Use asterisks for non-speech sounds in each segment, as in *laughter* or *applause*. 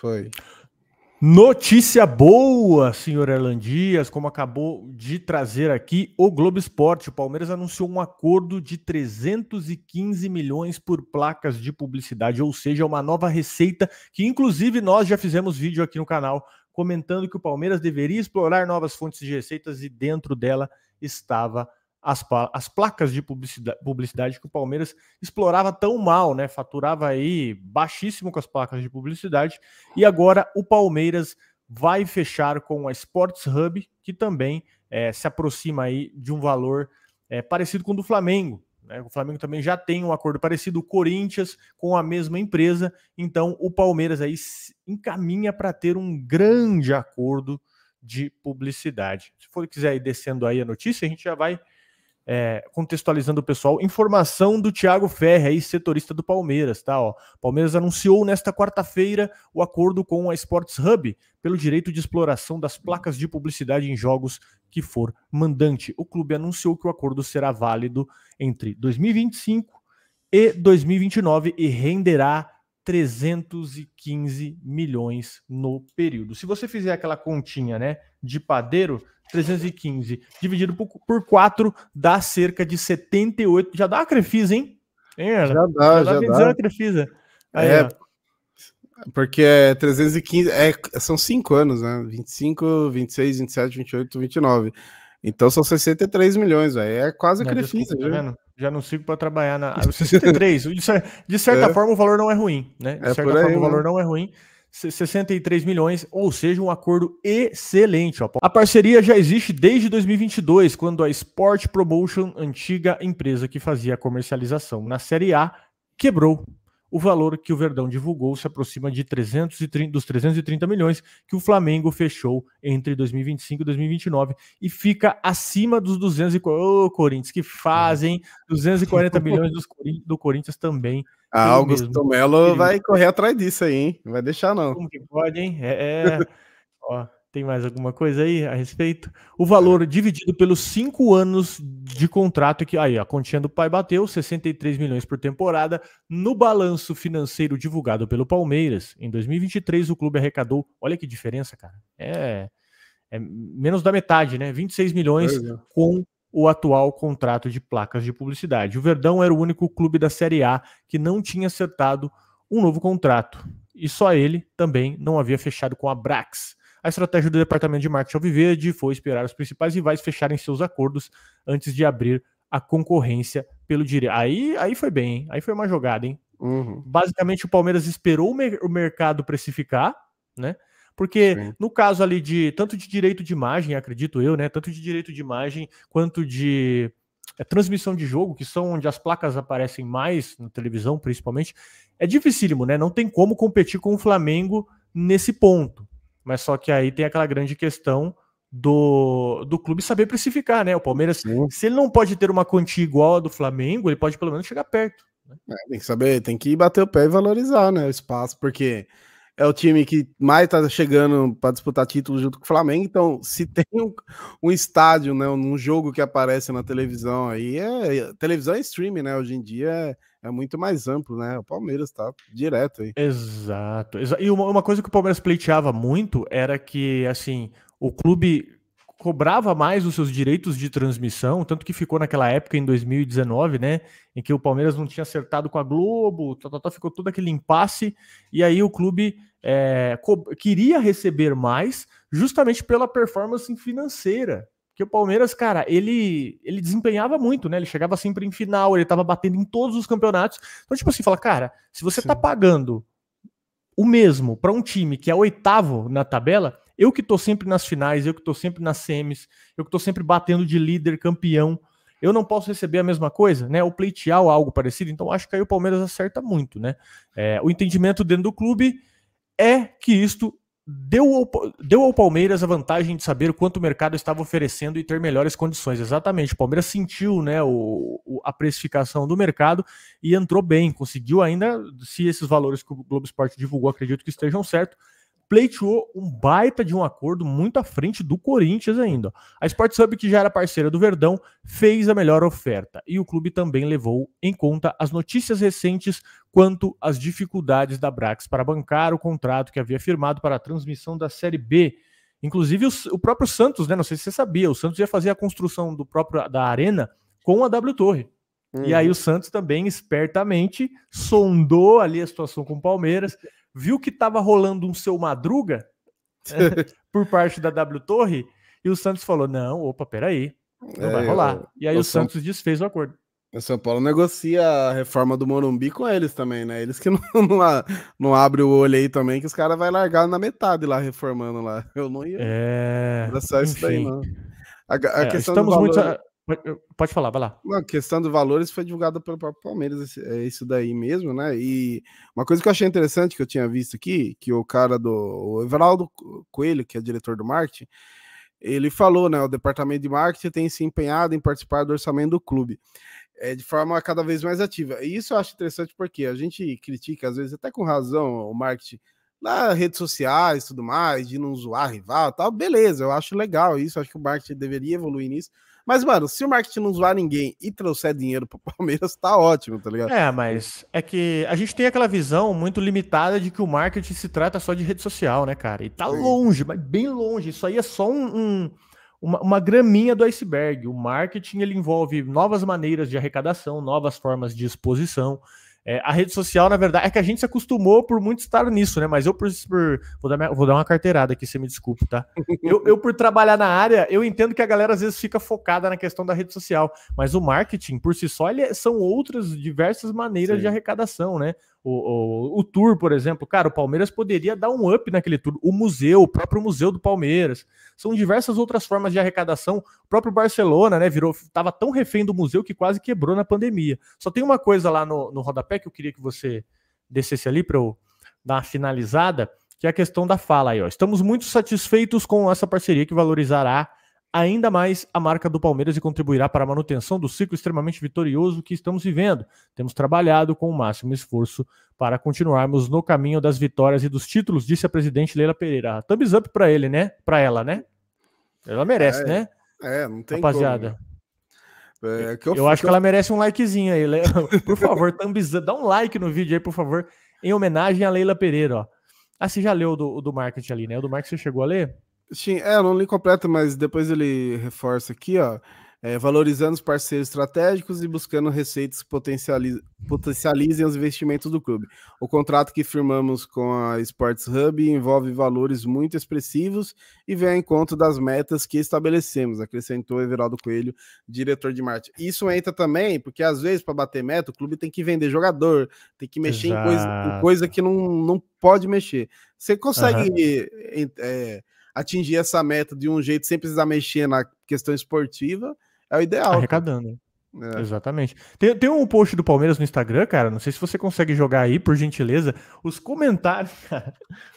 Foi. Notícia boa, senhor Erlan como acabou de trazer aqui o Globo Esporte. O Palmeiras anunciou um acordo de 315 milhões por placas de publicidade, ou seja, uma nova receita que, inclusive, nós já fizemos vídeo aqui no canal comentando que o Palmeiras deveria explorar novas fontes de receitas e dentro dela estava as, as placas de publicidade, publicidade que o Palmeiras explorava tão mal, né? Faturava aí baixíssimo com as placas de publicidade. E agora o Palmeiras vai fechar com a Sports Hub, que também é, se aproxima aí de um valor é, parecido com o do Flamengo. Né? O Flamengo também já tem um acordo parecido, o Corinthians com a mesma empresa. Então o Palmeiras aí encaminha para ter um grande acordo de publicidade. Se for quiser ir descendo aí a notícia, a gente já vai é, contextualizando o pessoal, informação do Thiago Ferre, setorista do Palmeiras, tá? Ó, Palmeiras anunciou nesta quarta-feira o acordo com a Sports Hub pelo direito de exploração das placas de publicidade em jogos que for mandante. O clube anunciou que o acordo será válido entre 2025 e 2029 e renderá 315 milhões no período. Se você fizer aquela continha, né, de padeiro, 315 dividido por, por 4 dá cerca de 78. Já dá uma Crefisa, hein? hein já dá, já, já dá. A Crefisa. Aí, é, porque é 315, é, são 5 anos, né? 25, 26, 27, 28, 29. Então são 63 milhões, velho. É quase não, Crefisa, tá vendo? Já não sigo para trabalhar na. 63. *laughs* Ah, de certa é. forma, o valor não é ruim, né? De é certa forma, o valor não é ruim. 63 milhões, ou seja, um acordo excelente. Ó. A parceria já existe desde 2022, quando a Sport Promotion, antiga empresa que fazia a comercialização na Série A, quebrou o valor que o Verdão divulgou se aproxima de 330, dos 330 milhões que o Flamengo fechou entre 2025 e 2029 e fica acima dos 240 Ô, oh, Corinthians, que fazem 240 *laughs* milhões dos, do Corinthians também. Ah, Augusto Melo vai correr atrás disso aí, hein? Não vai deixar, não. Como que pode, hein? É. é *laughs* ó. Tem mais alguma coisa aí a respeito? O valor dividido pelos cinco anos de contrato que aí a continha do pai bateu 63 milhões por temporada no balanço financeiro divulgado pelo Palmeiras em 2023 o clube arrecadou. Olha que diferença, cara. É, é menos da metade, né? 26 milhões é, com o atual contrato de placas de publicidade. O Verdão era o único clube da Série A que não tinha acertado um novo contrato e só ele também não havia fechado com a Brax. A estratégia do Departamento de Marketing Alviverde foi esperar os principais rivais fecharem seus acordos antes de abrir a concorrência pelo direito. Aí, aí foi bem, hein? aí foi uma jogada, hein? Uhum. Basicamente, o Palmeiras esperou o, mer o mercado precificar, né? Porque Sim. no caso ali de tanto de direito de imagem, acredito eu, né? Tanto de direito de imagem quanto de é, transmissão de jogo, que são onde as placas aparecem mais na televisão, principalmente, é dificílimo, né? Não tem como competir com o Flamengo nesse ponto. Mas só que aí tem aquela grande questão do, do clube saber precificar, né? O Palmeiras, Sim. se ele não pode ter uma quantia igual a do Flamengo, ele pode pelo menos chegar perto. Né? É, tem que saber, tem que bater o pé e valorizar né, o espaço, porque é o time que mais está chegando para disputar título junto com o Flamengo. Então, se tem um, um estádio, né, um jogo que aparece na televisão aí, é, televisão é streaming, né? Hoje em dia é, é muito mais amplo, né? O Palmeiras está direto aí. Exato. e uma, uma coisa que o Palmeiras pleiteava muito era que, assim, o clube cobrava mais os seus direitos de transmissão, tanto que ficou naquela época em 2019, né, em que o Palmeiras não tinha acertado com a Globo, tá, tá, tá ficou todo aquele impasse e aí o clube é, queria receber mais justamente pela performance financeira. Porque o Palmeiras, cara, ele, ele desempenhava muito, né? Ele chegava sempre em final, ele tava batendo em todos os campeonatos. Então, tipo assim, fala, cara, se você tá Sim. tá pagando o mesmo para um time que é oitavo na tabela, eu que tô sempre nas finais, eu que tô sempre nas semis, eu que tô sempre batendo de líder, campeão, eu não posso receber a mesma coisa, né? Ou pleitear ou algo parecido. Então acho que aí o Palmeiras acerta muito, né? É, o entendimento dentro do clube é que isto deu ao, deu ao Palmeiras a vantagem de saber quanto o mercado estava oferecendo e ter melhores condições. Exatamente, o Palmeiras sentiu né, o, o a precificação do mercado e entrou bem, conseguiu ainda, se esses valores que o Globo Esporte divulgou, acredito que estejam certos, pleiteou um baita de um acordo muito à frente do Corinthians ainda. A Sports Hub, que já era parceira do Verdão, fez a melhor oferta e o clube também levou em conta as notícias recentes quanto às dificuldades da Brax para bancar o contrato que havia firmado para a transmissão da Série B. Inclusive o, próprio Santos, né? Não sei se você sabia, o Santos ia fazer a construção do próprio da arena com a W Torre. Uhum. E aí uhum. o Santos também espertamente sondou ali a situação com o Palmeiras viu que estava rolando um seu madruga *laughs* por parte da W Torre, e o Santos falou: não, opa, peraí, não é, vai rolar. Eu, e aí o, Santos São... desfez o acordo. O São Paulo negocia a reforma do Morumbi com eles também, né? Eles que não, *laughs* não, não abrem o olho aí também, que os caras vão largar na metade lá, reformando lá. Eu não ia é... abraçar isso daí, não. A, a é, estamos valor... muito. Pode falar, vai lá. a questão dos valores foi divulgada pelo próprio Palmeiras, é isso daí mesmo, né? E uma coisa que eu achei interessante que eu tinha visto aqui, que o cara do o Everaldo Coelho, que é diretor do marketing, ele falou, né? O departamento de marketing tem se empenhado em participar do orçamento do clube é, de forma cada vez mais ativa. E isso eu acho interessante porque a gente critica, às vezes, até com razão, o marketing nas redes sociais e tudo mais, de não zoar rival tal. Beleza, eu acho legal isso, acho que o marketing deveria evoluir nisso. Mas, mano, se o marketing não zoar ninguém e trouxer dinheiro pro *laughs* Palmeiras, tá ótimo, tá ligado? É, mas é que a gente tem aquela visão muito limitada de que o marketing se trata só de rede social, né, cara? E tá Sim. longe, mas bem longe. Isso aí é só um, um uma, uma graminha do iceberg. O marketing ele envolve novas maneiras de arrecadação, novas formas de exposição. É, a rede social, na verdade, é que a gente se acostumou por muito estar nisso, né? Mas eu, por. por vou, dar minha, vou dar uma carteirada aqui, você me desculpa, tá? Eu, eu, por trabalhar na área, eu entendo que a galera às vezes fica focada na questão da rede social. Mas o marketing, por si só, ele, é, são outras diversas maneiras Sim. de arrecadação, né? O, o, o, tour, por exemplo, cara, o Palmeiras poderia dar um up naquele tour. O museu, o próprio museu do Palmeiras. São diversas outras formas de arrecadação. O próprio Barcelona, né, virou, tava tão refém do museu que quase quebrou na pandemia. Só tem uma coisa lá no, no rodapé que eu queria que você descesse ali para eu dar uma finalizada, que é a questão da fala aí. Ó. Estamos muito satisfeitos com essa parceria que valorizará ainda mais a marca do Palmeiras e contribuirá para a manutenção do ciclo extremamente vitorioso que estamos vivendo. Temos trabalhado com o máximo esforço para continuarmos no caminho das vitórias e dos títulos, disse a presidente Leila Pereira. Thumbs up para ele, né? Para ela, né? Ela merece, é, né? É, não tem Rapaziada. Como. Né? É, que eu, eu acho que, eu... ela merece um likezinho aí. *laughs* Por favor, thumbs up. Dá um like no vídeo aí, por favor, em homenagem a Leila Pereira, ó. Ah, você já leu o do, o do marketing ali, né? O do marketing você chegou a ler? Sim, é, eu não li completo, mas depois ele reforça aqui, ó. É, valorizando os parceiros estratégicos e buscando receitas que potencializ potencializem os investimentos do clube. O contrato que firmamos com a Sports Hub envolve valores muito expressivos e vem em conta das metas que estabelecemos, acrescentou Everaldo Coelho, diretor de marketing. Isso entra também, porque às vezes, para bater meta, o clube tem que vender jogador, tem que mexer em coisa, em coisa, que não, não pode mexer. Você consegue. Uhum. É, atingir essa meta de um jeito sem precisar mexer na questão esportiva, é o ideal. Arrecadando. É. Exatamente. Tem, tem um post do Palmeiras no Instagram, cara. Não sei se você consegue jogar aí, por gentileza. Os comentários, *laughs* cara,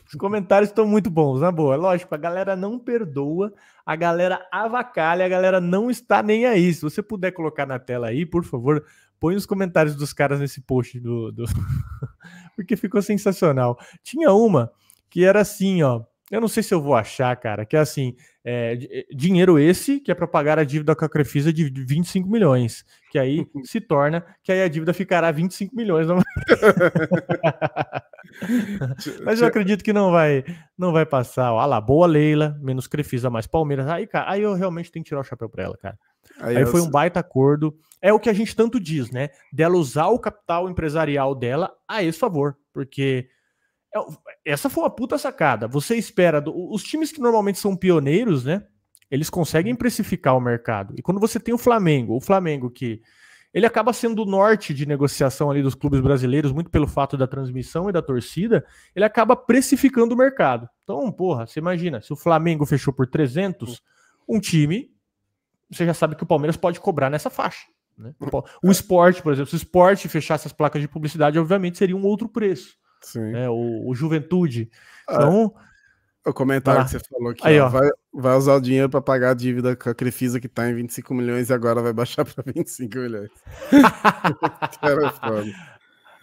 os comentários estão muito bons, na boa. Lógico, a galera não perdoa, a galera avacalha, a galera não está nem aí. Se você puder colocar na tela aí, por favor, põe os comentários dos caras nesse post do. do... *laughs* Porque ficou sensacional. Tinha uma que era assim, ó. Eu não sei se eu vou achar, cara, que é assim, é, é dinheiro esse que é para pagar a dívida com a Crefisa de 25 milhões, que aí *laughs* se torna que aí a dívida ficará 25 milhões. Não... *laughs* Mas eu acredito que não vai, não vai passar. Olha lá, boa Leila, menos Crefisa, mais Palmeiras. Aí, cara, aí eu realmente tenho que tirar o chapéu para ela, cara. Aí, aí foi um baita acordo. É o que a gente tanto diz, né? Dela usar o capital empresarial dela a esse favor, porque é, essa foi uma puta sacada. Você espera. Do... Os times que normalmente são pioneiros, né? Eles conseguem precificar o mercado. E quando você tem o Flamengo, o Flamengo que ele acaba sendo o norte de negociação ali dos clubes brasileiros, muito pelo fato da transmissão e da torcida, ele acaba precificando o mercado. Então, porra, você imagina, se o Flamengo fechou por 300, um time, você já sabe que o Palmeiras pode cobrar nessa faixa. Né? O esporte, por exemplo, se o esporte fechasse as placas de publicidade, obviamente seria um outro preço. Né, o, o, Juventude. Ah, então. O comentário que você falou aqui, aí, ó, ó. Vai, vai, usar o dinheiro para pagar a dívida com a Crefisa que está em 25 milhões e agora vai baixar *laughs* para 25 milhões. Era *laughs* é foda.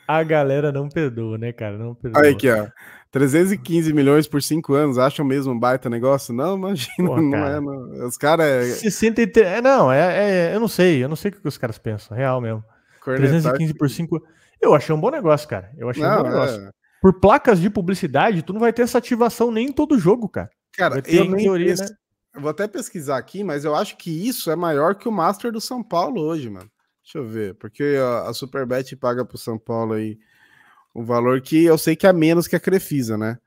A galera não perdoa, né, cara? Não perdoa. Aí que ó. 315 milhões por 5 anos, acham mesmo um baita negócio? Não, imagina, Porra, não é, cara. é. Não. Os caras. É... 63. É, não, é, é, Eu não sei, eu não sei o que os caras pensam, real mesmo. Cornetar 315 por 5. Cinco... Eu achei um bom negócio, cara. Eu achei não, um bom negócio. É... Por placas de publicidade, tu não vai ter essa ativação nem em todo jogo, cara. Cara, eu nem teoria, pes... né? eu vou até pesquisar aqui, mas eu acho que isso é maior que o Master do São Paulo hoje, mano. Deixa eu ver, porque a, a Superbet paga pro São Paulo aí um valor que eu sei que é menos que a Crefisa, né?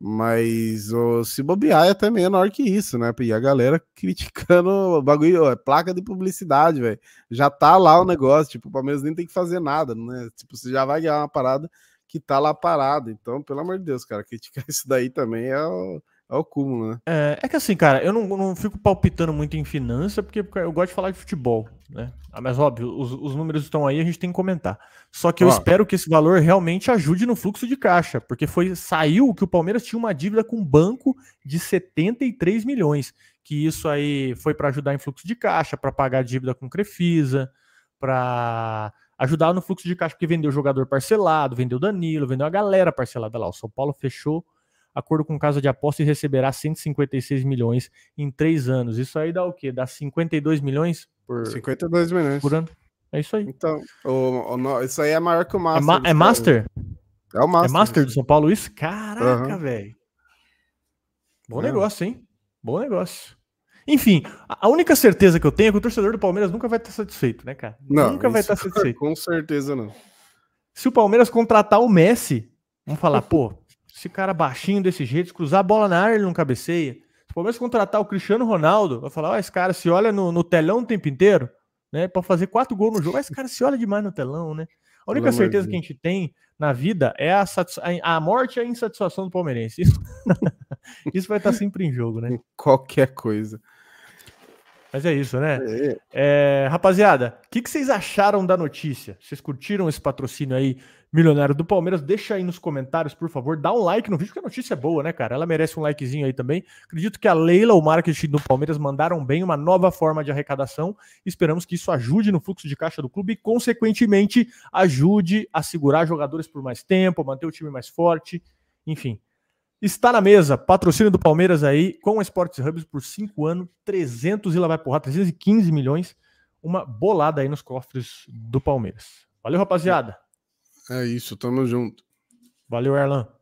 Mas oh, se bobear é até menor que isso, né? E a galera criticando *laughs* o bagulho, é placa de publicidade, velho. Já tá lá o negócio, tipo, o Palmeiras nem tem que fazer nada, né? Tipo, você já vai ganhar uma parada que tá lá parada. Então, pelo amor de Deus, cara, criticar *laughs* isso daí também é o, é o cúmulo, né? É, é que assim, cara, eu não, não fico palpitando muito em finança, porque eu gosto de falar de futebol. Né? Ah, mas óbvio, os, os, números estão aí, a gente tem que comentar. Só que eu espero que esse valor realmente ajude no fluxo de caixa, porque foi saiu que o Palmeiras tinha uma dívida com o banco de 73 milhões, que isso aí foi para ajudar em fluxo de caixa, para pagar a dívida com Crefisa, para ajudar no fluxo de caixa, porque vendeu jogador parcelado, vendeu Danilo, vendeu a galera parcelada lá. O São Paulo fechou acordo com casa de aposta e receberá 156 milhões em três anos. Isso aí dá o quê? Dá 52 milhões por... 52 milhões. Por ano. É isso aí. Então, o, o, isso aí é maior que o é Master. É, ma é né? Master? É o Master. É Master do São Paulo isso? Caraca, uhum. velho. Bom é. negócio, hein? Bom negócio. Enfim, a única certeza que eu tenho é que o torcedor do Palmeiras nunca vai estar satisfeito, né, cara? Não, nunca vai estar satisfeito. Com certeza não. Se o Palmeiras contratar o Messi, vamos falar, *laughs* pô, esse cara baixinho desse jeito, se cruzar a bola na área, ele não cabeceia. Palmeiras contratar o Cristiano Ronaldo, vai falar, ó, oh, esse cara se olha no, no, telão o tempo inteiro, né? Pra fazer quatro gols no jogo, mas esse cara se olha demais no telão, né? A única certeza que a gente tem na vida é a, a morte e a insatisfação do palmeirense. Isso, *laughs* isso vai estar sempre em jogo, né? Qualquer coisa. Mas é isso, né? É. É, rapaziada, o que, que, vocês acharam da notícia? Vocês curtiram esse patrocínio aí milionário do Palmeiras. Deixa aí nos comentários, por favor. Dá um like no vídeo, que a notícia é boa, né, cara? Ela merece um likezinho aí também. Acredito que a Leila, o marketing do Palmeiras, mandaram bem uma nova forma de arrecadação. Esperamos que isso ajude no fluxo de caixa do clube e, consequentemente, ajude a segurar jogadores por mais tempo, manter o time mais forte, enfim. Está na mesa, patrocínio do Palmeiras aí, com a Sports Hubs por 5 anos, 300 e lá vai porra, 315 milhões. Uma bolada aí nos cofres do Palmeiras. Valeu, rapaziada. É isso, tamo junto. Valeu, Erlan.